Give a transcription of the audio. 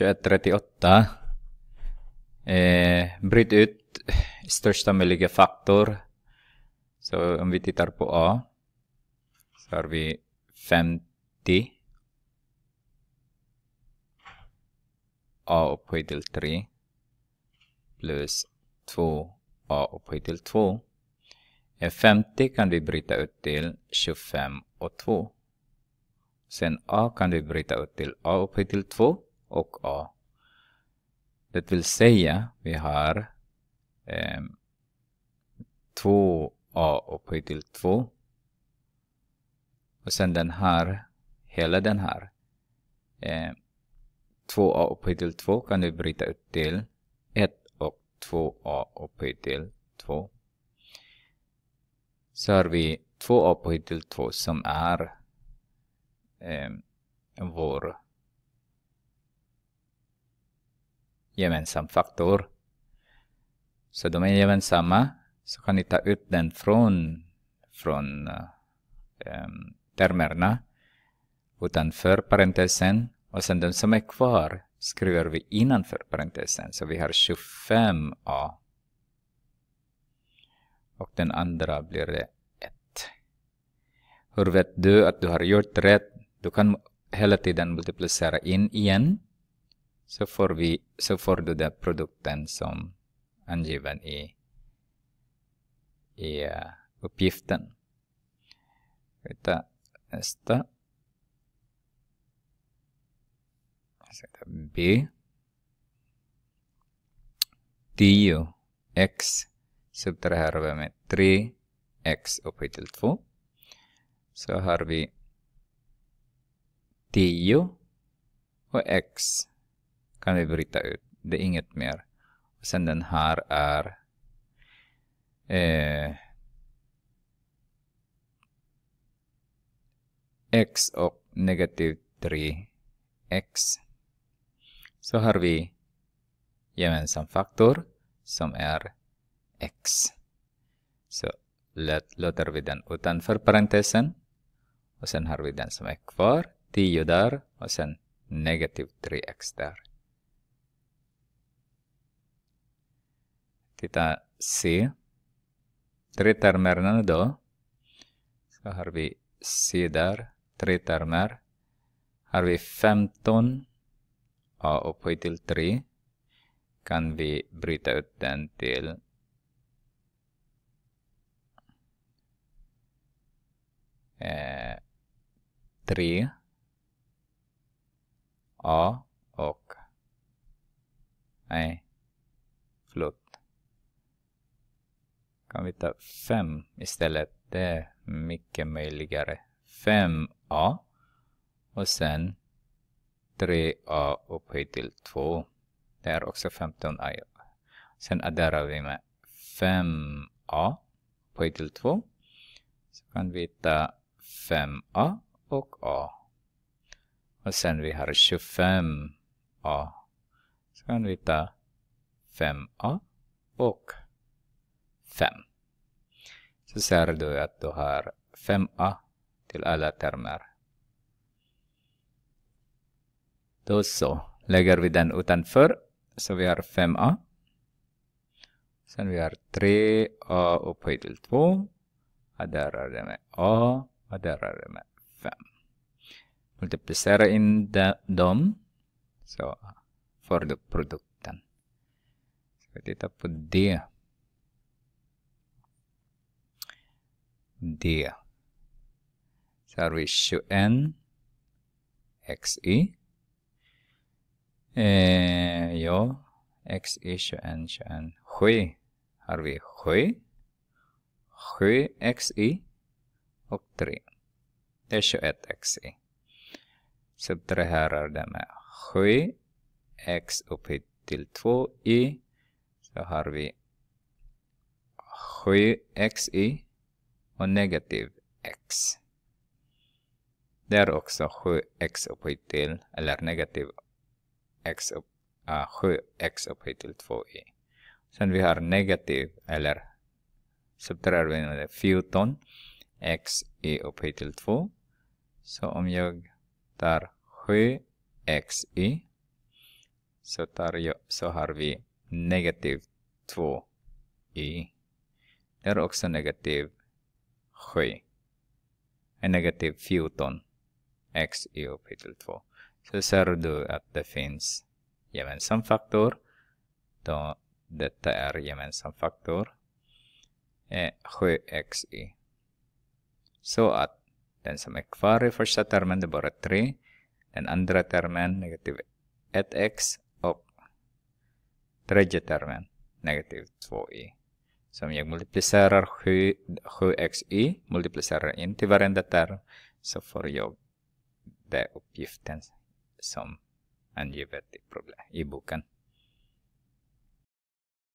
21.38. Eh, bryt ut största möjliga faktor. Så om vi tittar på A. Så har vi 50. A upphöjt till 3. Plus 2A upphöjt till 2. 50 kan vi bryta ut till 25 och 2. Sen A kan vi bryta ut till A upphöjt till 2 och A. Det vill säga vi har eh, 2A upphöjt till 2. Och sen den här, hela den här. Eh, 2A upphöjt till 2 kan vi bryta ut till 1 och 2A upphöjt till 2. Så har vi 2A upphöjt till 2 som är eh, vår gemensam faktor. Så de är gemensamma. Så kan ni ta ut den från, från um, termerna utanför parentesen. Och sen de som är kvar skriver vi innanför parentesen. Så vi har 25a. Och den andra blir det 1. Hur vet du att du har gjort rätt? Du kan hela tiden multiplicera in igen. Så får, vi, så får du den produkten som angiven i, i uh, uppgiften. Kita nästa. Sätta B. 10 x subtraherar vi med 3 x upphöjt till 2. Så har vi 10 och x kan vi bryta ut. Det är inget mer. Sen den här är eh, x och negativ 3x. Så har vi gemensam faktor som är x. Så låt, låter vi den utanför parentesen. Och sen har vi den som är kvar, 10 där och sen negativ 3x där. Titta C. Tre termerna då. Så har vi C där, tre termer. Har vi 15 A upphöjt till 3 kan vi bryta ut den till eh, 3 A och nej, förlåt kan vi ta 5 istället? Det är mycket möjligare. 5a och sen 3a upphöjt till 2. Det är också 15a. Sen adderar vi med 5a upphöjt till 2. Så kan vi ta 5a och a. Och sen vi har 25a. Så kan vi ta 5a och 5. Så ser du att du har 5a till alla termer. Då så, lägger vi den utanför. Så vi har 5a. Sen vi har 3a upphöjt till 2. Och där är det med a och där är det med 5. Multiplicera in dem. Så får du produkten. Ska vi tittar på det. D. Så har vi 21 xi. Eh, ja, xi 21, 21. 7 har vi 7. 7 xi och 3. Det är 21 xi. Subtraherar det med 7 x upphöjt till 2 i. Så har vi 7 xi och negativ x. Det är också 7x upphöjt till, eller negativ x upp, äh, ah, 7x upphöjt till 2i. Sen vi har negativ, eller subtraherar vi med 14 x i upphöjt till 2. Så om jag tar 7x i så, tar jag, så har vi negativ 2 i. Det är också negativ 7 är negativ 14 x i till 2. Så ser du att det finns gemensam faktor. Då detta är gemensam faktor. 7x Så att den som är kvar i första termen det är bara 3. Den andra termen negativ 1x och tredje termen negativ 2i som jag multiplicerar 7, 7xy, multiplicerar in till varenda term, så får jag den uppgiften som angivet i, problem, i boken.